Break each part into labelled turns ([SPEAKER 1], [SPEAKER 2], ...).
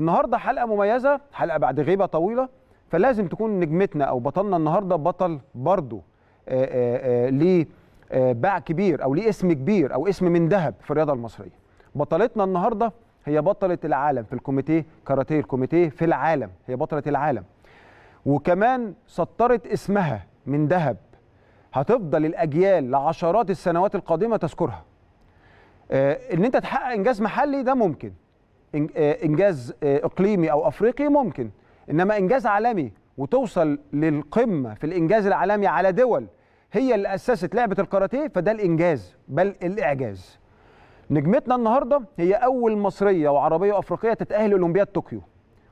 [SPEAKER 1] النهارده حلقه مميزه حلقه بعد غيبه طويله فلازم تكون نجمتنا او بطلنا النهارده بطل برضه آه، آه، آه، ليه باع كبير او ليه اسم كبير او اسم من ذهب في الرياضه المصريه بطلتنا النهارده هي بطله العالم في الكوميتيه كاراتيه الكوميتيه في العالم هي بطله العالم وكمان سطرت اسمها من ذهب هتفضل الاجيال لعشرات السنوات القادمه تذكرها ان انت تحقق انجاز محلي ده ممكن آه، انجاز آه، اقليمي او افريقي ممكن انما انجاز عالمي وتوصل للقمه في الانجاز العالمي على دول هي اللي اسست لعبه الكاراتيه فده الانجاز بل الاعجاز نجمتنا النهارده هي اول مصريه وعربيه وافريقيه تتاهل لاولمبياد طوكيو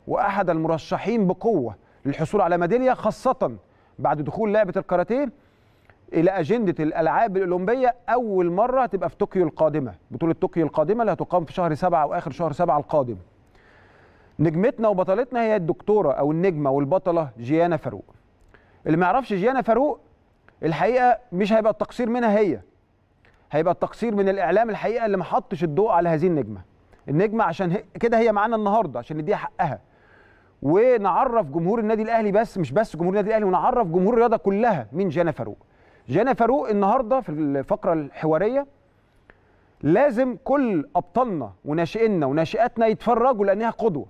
[SPEAKER 1] واحد المرشحين بقوه للحصول على ميداليه خاصه بعد دخول لعبه الكاراتيه الى اجنده الالعاب الاولمبيه اول مره هتبقى في طوكيو القادمه بطوله طوكيو القادمه اللي هتقام في شهر سبعة واخر شهر سبعة القادم نجمتنا وبطلتنا هي الدكتوره او النجمه والبطله جيانا فاروق اللي ما يعرفش جيانا فاروق الحقيقه مش هيبقى التقصير منها هي هيبقى التقصير من الاعلام الحقيقه اللي ما حطش الضوء على هذه النجمه النجمه عشان كده هي معانا النهارده عشان نديها حقها ونعرف جمهور النادي الاهلي بس مش بس جمهور النادي الاهلي ونعرف جمهور الرياضه كلها مين جيانا فاروق جانا فاروق النهارده في الفقره الحواريه لازم كل ابطالنا وناشئنا وناشئاتنا يتفرجوا لانها قدوه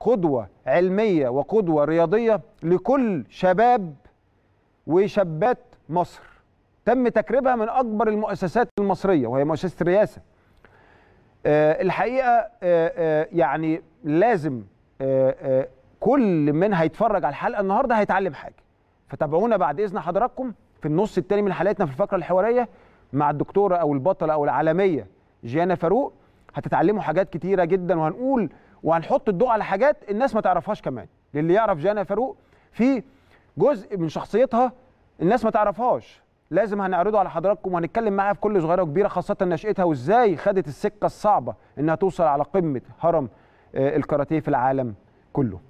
[SPEAKER 1] قدوه علميه وقدوه رياضيه لكل شباب وشابات مصر تم تكريمها من اكبر المؤسسات المصريه وهي مؤسسه الرئاسه أه الحقيقه أه أه يعني لازم آه، آه، كل من هيتفرج على الحلقه النهارده هيتعلم حاجه فتابعونا بعد اذن حضراتكم في النص الثاني من حلقتنا في الفقره الحواريه مع الدكتوره او البطله او العالميه جيانا فاروق هتتعلموا حاجات كتيره جدا وهنقول وهنحط الضوء على حاجات الناس ما تعرفهاش كمان للي يعرف جيانا فاروق في جزء من شخصيتها الناس ما تعرفهاش لازم هنعرضه على حضراتكم وهنتكلم معاها في كل صغيره وكبيره خاصه نشاتها وازاي خدت السكه الصعبه انها توصل على قمه هرم آه، الكاراتيه في العالم كله